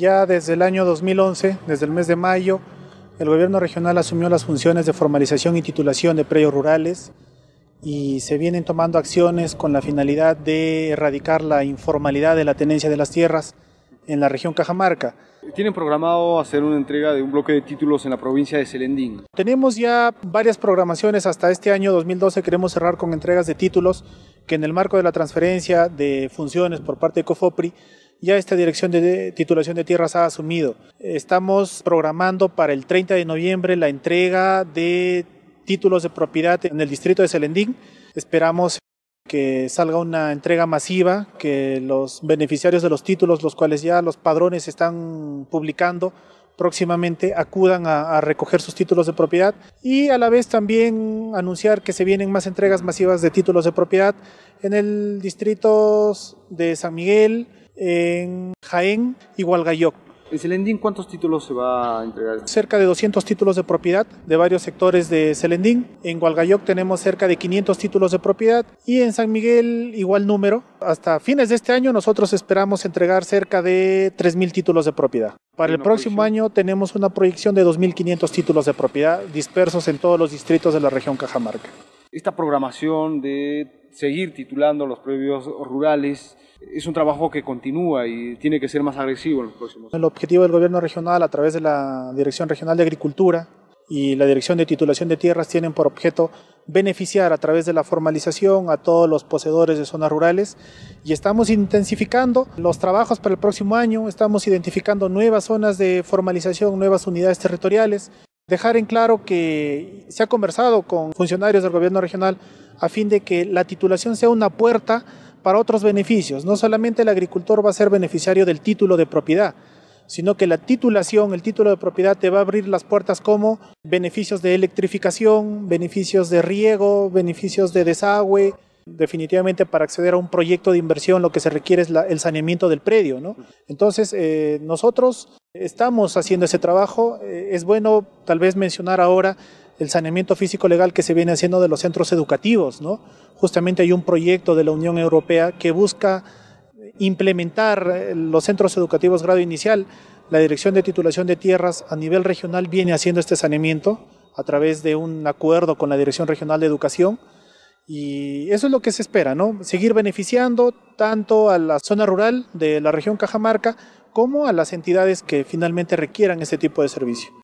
Ya desde el año 2011, desde el mes de mayo, el gobierno regional asumió las funciones de formalización y titulación de predios rurales y se vienen tomando acciones con la finalidad de erradicar la informalidad de la tenencia de las tierras en la región Cajamarca. ¿Tienen programado hacer una entrega de un bloque de títulos en la provincia de Selendín? Tenemos ya varias programaciones hasta este año 2012. Queremos cerrar con entregas de títulos que en el marco de la transferencia de funciones por parte de COFOPRI ya esta dirección de titulación de tierras ha asumido. Estamos programando para el 30 de noviembre la entrega de títulos de propiedad en el distrito de Selendín. Esperamos que salga una entrega masiva, que los beneficiarios de los títulos, los cuales ya los padrones están publicando, próximamente acudan a, a, recoger sus títulos de propiedad y a la vez también anunciar que se vienen más entregas masivas de títulos de propiedad en el distrito de San Miguel, en Jaén y Hualgayoc. ¿En Selendín cuántos títulos se va a entregar? Cerca de 200 títulos de propiedad de varios sectores de Selendín. En Hualgayoc tenemos cerca de 500 títulos de propiedad y en San Miguel igual número. Hasta fines de este año nosotros esperamos entregar cerca de 3.000 títulos de propiedad. Para el próximo año tenemos una proyección de 2.500 títulos de propiedad dispersos en todos los distritos de la región Cajamarca. Esta programación de seguir titulando los previos rurales es un trabajo que continúa y tiene que ser más agresivo en los próximos. El objetivo del gobierno regional a través de la Dirección Regional de Agricultura y la Dirección de Titulación de Tierras tienen por objeto beneficiar a través de la formalización a todos los poseedores de zonas rurales y estamos intensificando los trabajos para el próximo año, estamos identificando nuevas zonas de formalización, nuevas unidades territoriales dejar en claro que se ha conversado con funcionarios del gobierno regional a fin de que la titulación sea una puerta para otros beneficios. No solamente el agricultor va a ser beneficiario del título de propiedad, sino que la titulación, el título de propiedad te va a abrir las puertas como beneficios de electrificación, beneficios de riego, beneficios de desagüe. Definitivamente para acceder a un proyecto de inversión lo que se requiere es el saneamiento del predio. Entonces eh, nosotros Estamos haciendo ese trabajo. Eh, es bueno tal vez mencionar ahora el saneamiento físico legal que se viene haciendo de los centros educativos. Justamente hay un proyecto de la Unión Europea que busca eh, implementar eh, los centros educativos grado inicial. La Dirección de Titulación de Tierras a nivel regional viene haciendo este saneamiento a través de un acuerdo con la Dirección Regional de Educación y eso es lo que se espera, ¿no? Seguir beneficiando tanto a la zona rural de la región Cajamarca como a las entidades que finalmente requieran este tipo de servicio.